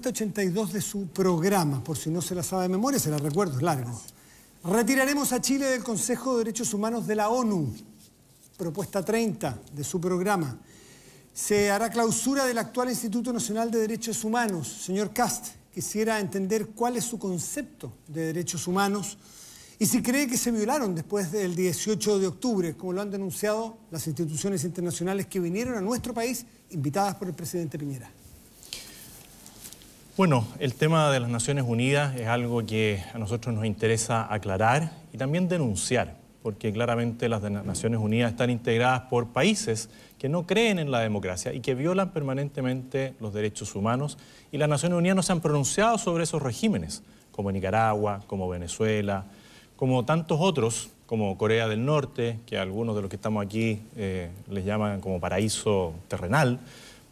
propuesta 82 de su programa, por si no se la sabe de memoria, se la recuerdo, es largo. Retiraremos a Chile del Consejo de Derechos Humanos de la ONU, propuesta 30 de su programa. Se hará clausura del actual Instituto Nacional de Derechos Humanos. Señor Cast, quisiera entender cuál es su concepto de derechos humanos y si cree que se violaron después del 18 de octubre, como lo han denunciado las instituciones internacionales que vinieron a nuestro país invitadas por el presidente Piñera. Bueno, el tema de las Naciones Unidas es algo que a nosotros nos interesa aclarar y también denunciar, porque claramente las Naciones Unidas están integradas por países que no creen en la democracia y que violan permanentemente los derechos humanos y las Naciones Unidas no se han pronunciado sobre esos regímenes, como Nicaragua, como Venezuela, como tantos otros, como Corea del Norte, que algunos de los que estamos aquí eh, les llaman como paraíso terrenal,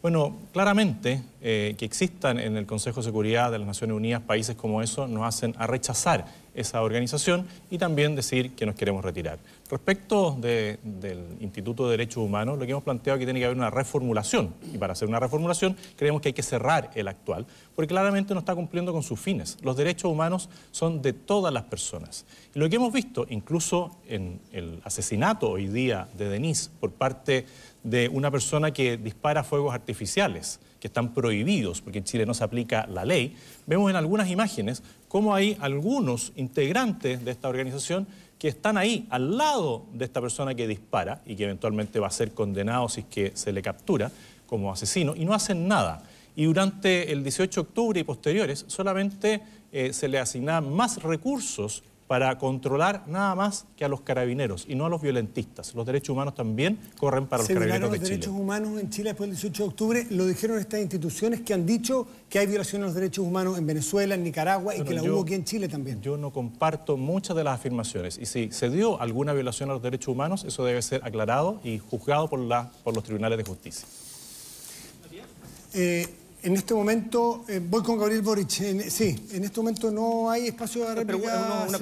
bueno, claramente eh, que existan en el Consejo de Seguridad de las Naciones Unidas países como eso nos hacen a rechazar esa organización y también decir que nos queremos retirar. Respecto del Instituto de Derechos Humanos, lo que hemos planteado es que tiene que haber una reformulación y para hacer una reformulación creemos que hay que cerrar el actual porque claramente no está cumpliendo con sus fines. Los derechos humanos son de todas las personas. lo que hemos visto, incluso en el asesinato hoy día de Denise por parte de una persona que dispara fuegos artificiales que están prohibidos, porque en Chile no se aplica la ley, vemos en algunas imágenes cómo hay algunos integrantes de esta organización que están ahí al lado de esta persona que dispara y que eventualmente va a ser condenado si es que se le captura como asesino y no hacen nada. Y durante el 18 de octubre y posteriores solamente eh, se le asignan más recursos para controlar nada más que a los carabineros y no a los violentistas. Los derechos humanos también corren para los carabineros de Chile. los derechos humanos en Chile después del 18 de octubre, lo dijeron estas instituciones que han dicho que hay violación a los derechos humanos en Venezuela, en Nicaragua y que la hubo aquí en Chile también. Yo no comparto muchas de las afirmaciones y si se dio alguna violación a los derechos humanos, eso debe ser aclarado y juzgado por, la, por los tribunales de justicia. Eh, en este momento, eh, voy con Gabriel Boric. sí, en este momento no hay espacio de réplica, es una,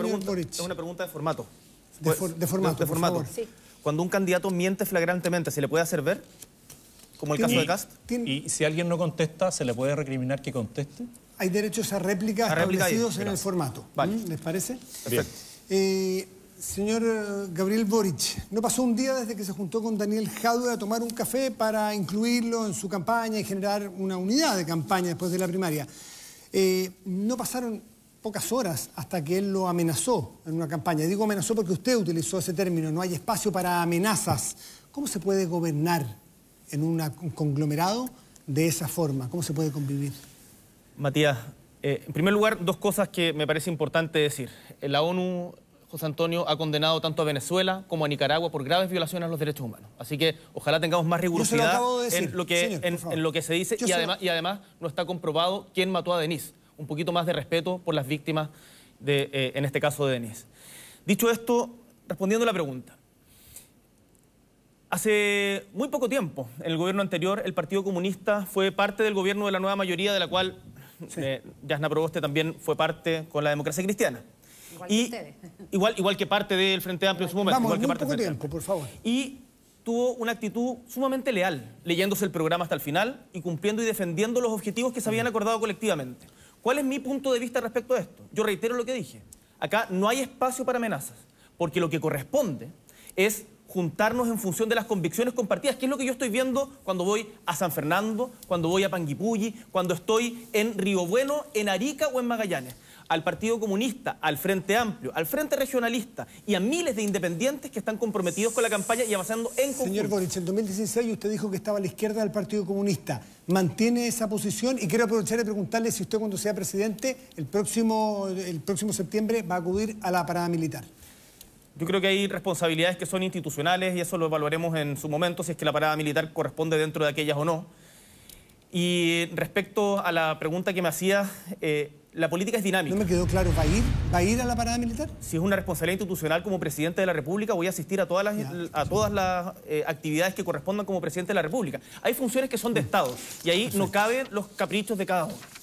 pregunta, de formato. De, pues, formato, Cuando un candidato miente flagrantemente, ¿se le puede hacer ver? Como el caso de Cast. ¿Y si alguien no contesta, se le puede recriminar que conteste? Hay derechos a réplica, establecidos en el formato. ¿Mm? ¿Les parece? Perfecto. Eh, Señor eh, Gabriel Boric, no pasó un día desde que se juntó con Daniel Jadwe a tomar un café para incluirlo en su campaña y generar una unidad de campaña después de la primaria. Eh, no pasaron pocas horas hasta que él lo amenazó en una campaña. Digo amenazó porque usted utilizó ese término, no hay espacio para amenazas. ¿Cómo se puede gobernar en un conglomerado de esa forma? ¿Cómo se puede convivir? Matías, eh, en primer lugar, dos cosas que me parece importante decir. La ONU José Antonio ha condenado tanto a Venezuela como a Nicaragua por graves violaciones a los derechos humanos. Así que ojalá tengamos más rigurosidad en, lo que, se dice y además, no está comprobado quién mató a Denise. Un poquito más de respeto por las víctimas, eh, en este caso de Denise. Dicho esto, respondiendo a la pregunta. Hace muy poco tiempo, en el gobierno anterior, el Partido Comunista fue parte del gobierno de la nueva mayoría, de la cual eh, Yasna Proboste también fue parte con la democracia cristiana. Igual y, que igual, igual, que parte del Frente Amplio en su momento. que por Y tuvo una actitud sumamente leal, leyéndose el programa hasta el final y cumpliendo y defendiendo los objetivos que se habían acordado colectivamente. ¿Cuál es mi punto de vista respecto a esto? Yo reitero lo que dije. Acá no hay espacio para amenazas, porque lo que corresponde es juntarnos en función de las convicciones compartidas, que es lo que yo estoy viendo cuando voy a San Fernando, cuando voy a Panguipulli, cuando estoy en Río Bueno, en Arica o en Magallanes. Al Partido Comunista, al Frente Amplio, al Frente Regionalista y a miles de independientes que están comprometidos con la campaña y avanzando en conjunto. Señor Boric, en 2016 usted dijo que estaba a la izquierda del Partido Comunista. ¿Mantiene esa posición? Y quiero aprovechar y preguntarle si usted cuando sea presidente, el próximo, el próximo septiembre va a acudir a la parada militar. Yo creo que hay responsabilidades que son institucionales y eso lo evaluaremos en su momento, si es que la parada militar corresponde dentro de aquellas o no. Y respecto a la pregunta que me hacía, eh, la política es dinámica. No me quedó claro, ¿va a ir, va a, ir a la parada militar? Si es una responsabilidad institucional como presidente de la República, voy a asistir a todas las, a todas las eh, actividades que correspondan como presidente de la República. Hay funciones que son de mm. Estado y ahí no caben los caprichos de cada uno.